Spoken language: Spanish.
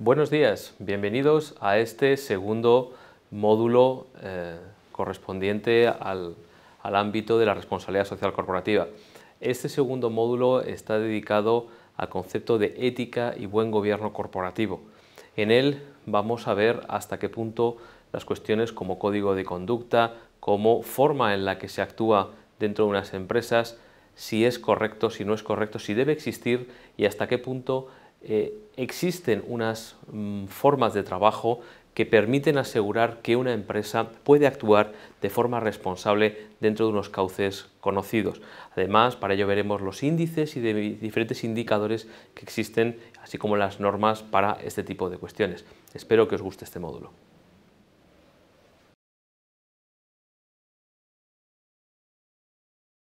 Buenos días, bienvenidos a este segundo módulo eh, correspondiente al, al, ámbito de la responsabilidad social corporativa. Este segundo módulo está dedicado al concepto de ética y buen gobierno corporativo. En él vamos a ver hasta qué punto las cuestiones como código de conducta, como forma en la que se actúa dentro de unas empresas, si es correcto, si no es correcto, si debe existir y hasta qué punto eh, existen unas mm, formas de trabajo que permiten asegurar que una empresa puede actuar de forma responsable dentro de unos cauces conocidos. Además, para ello veremos los índices y diferentes indicadores que existen, así como las normas para este tipo de cuestiones. Espero que os guste este módulo.